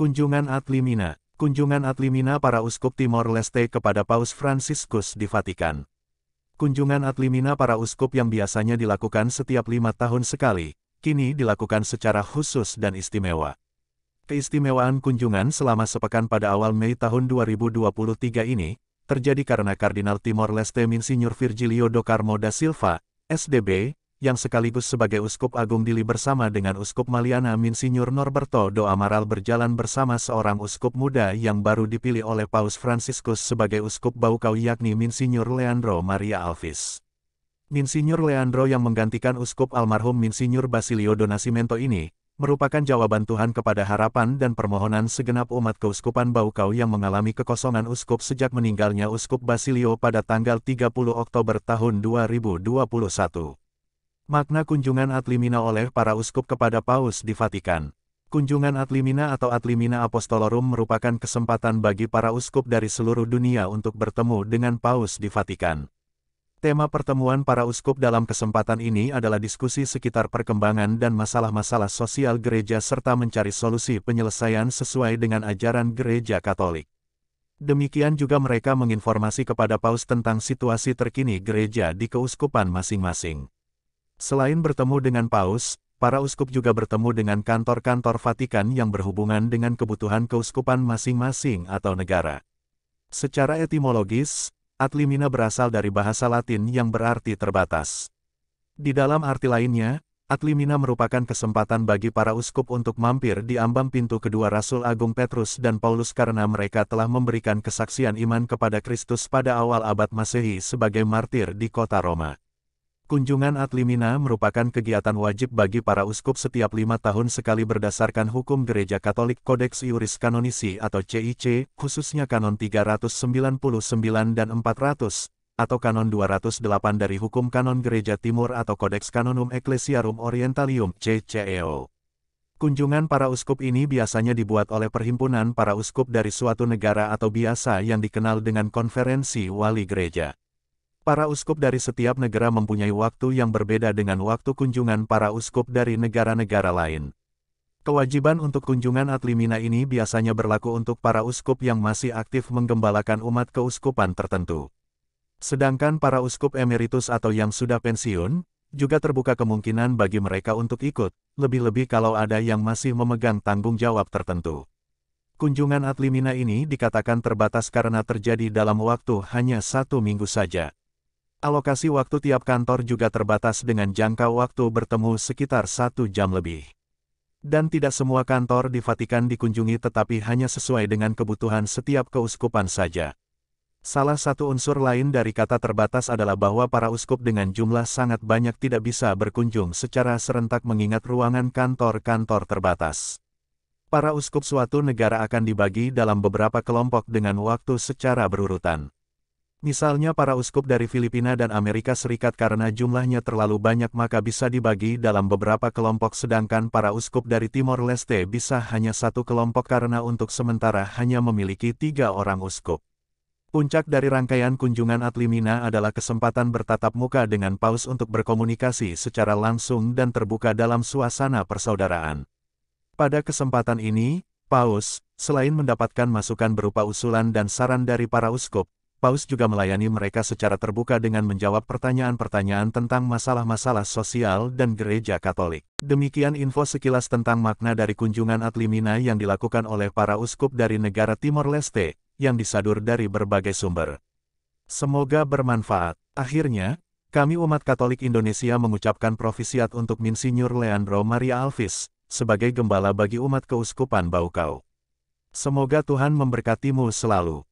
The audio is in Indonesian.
Kunjungan Adlimina. Kunjungan Adlimina para uskup Timor Leste kepada Paus Franciscus di Vatikan Kunjungan Adlimina para uskup yang biasanya dilakukan setiap lima tahun sekali, kini dilakukan secara khusus dan istimewa. Keistimewaan kunjungan selama sepekan pada awal Mei tahun 2023 ini, terjadi karena Kardinal Timor Leste Minsinyur Virgilio Carmo da Silva, SDB, yang sekaligus sebagai Uskup Agung Dili bersama dengan Uskup Maliana Minsinyur Norberto do Amaral berjalan bersama seorang uskup muda yang baru dipilih oleh Paus Franciscus sebagai Uskup Baukau yakni Minsinyur Leandro Maria Alvis. Minsinyur Leandro yang menggantikan Uskup almarhum Minsinyur Basilio Donasimento ini, merupakan jawaban Tuhan kepada harapan dan permohonan segenap umat Keuskupan Baukau yang mengalami kekosongan uskup sejak meninggalnya Uskup Basilio pada tanggal 30 Oktober tahun 2021. Makna kunjungan Adlimina oleh para uskup kepada Paus di Vatikan. Kunjungan Adlimina atau Adlimina Apostolorum merupakan kesempatan bagi para uskup dari seluruh dunia untuk bertemu dengan Paus di Vatikan. Tema pertemuan para uskup dalam kesempatan ini adalah diskusi sekitar perkembangan dan masalah-masalah sosial gereja serta mencari solusi penyelesaian sesuai dengan ajaran gereja Katolik. Demikian juga mereka menginformasi kepada Paus tentang situasi terkini gereja di keuskupan masing-masing. Selain bertemu dengan Paus, para uskup juga bertemu dengan kantor-kantor Vatikan yang berhubungan dengan kebutuhan keuskupan masing-masing atau negara. Secara etimologis, Adlimina berasal dari bahasa Latin yang berarti terbatas. Di dalam arti lainnya, Adlimina merupakan kesempatan bagi para uskup untuk mampir di ambang pintu kedua Rasul Agung Petrus dan Paulus karena mereka telah memberikan kesaksian iman kepada Kristus pada awal abad Masehi sebagai martir di kota Roma. Kunjungan adlimina merupakan kegiatan wajib bagi para uskup setiap lima tahun sekali berdasarkan hukum Gereja Katolik Codex Iuris Canonici atau CIC, khususnya Kanon 399 dan 400, atau Kanon 208 dari Hukum Kanon Gereja Timur atau Codex Canonum Ecclesiarum Orientalium CCEO. Kunjungan para uskup ini biasanya dibuat oleh perhimpunan para uskup dari suatu negara atau biasa yang dikenal dengan konferensi wali gereja. Para uskup dari setiap negara mempunyai waktu yang berbeda dengan waktu kunjungan para uskup dari negara-negara lain. Kewajiban untuk kunjungan Atlimina ini biasanya berlaku untuk para uskup yang masih aktif menggembalakan umat keuskupan tertentu. Sedangkan para uskup emeritus atau yang sudah pensiun, juga terbuka kemungkinan bagi mereka untuk ikut, lebih-lebih kalau ada yang masih memegang tanggung jawab tertentu. Kunjungan Atlimina ini dikatakan terbatas karena terjadi dalam waktu hanya satu minggu saja. Alokasi waktu tiap kantor juga terbatas dengan jangka waktu bertemu sekitar satu jam lebih. Dan tidak semua kantor di Vatikan dikunjungi tetapi hanya sesuai dengan kebutuhan setiap keuskupan saja. Salah satu unsur lain dari kata terbatas adalah bahwa para uskup dengan jumlah sangat banyak tidak bisa berkunjung secara serentak mengingat ruangan kantor-kantor terbatas. Para uskup suatu negara akan dibagi dalam beberapa kelompok dengan waktu secara berurutan. Misalnya para uskup dari Filipina dan Amerika Serikat karena jumlahnya terlalu banyak maka bisa dibagi dalam beberapa kelompok sedangkan para uskup dari Timor Leste bisa hanya satu kelompok karena untuk sementara hanya memiliki tiga orang uskup. Puncak dari rangkaian kunjungan Atlimina adalah kesempatan bertatap muka dengan paus untuk berkomunikasi secara langsung dan terbuka dalam suasana persaudaraan. Pada kesempatan ini, paus, selain mendapatkan masukan berupa usulan dan saran dari para uskup, Paus juga melayani mereka secara terbuka dengan menjawab pertanyaan-pertanyaan tentang masalah-masalah sosial dan gereja Katolik. Demikian info sekilas tentang makna dari kunjungan adlimina yang dilakukan oleh para uskup dari negara Timor Leste, yang disadur dari berbagai sumber. Semoga bermanfaat. Akhirnya, kami umat Katolik Indonesia mengucapkan profisiat untuk Minsinyur Leandro Maria Alvis, sebagai gembala bagi umat keuskupan Baukau. Semoga Tuhan memberkatimu selalu.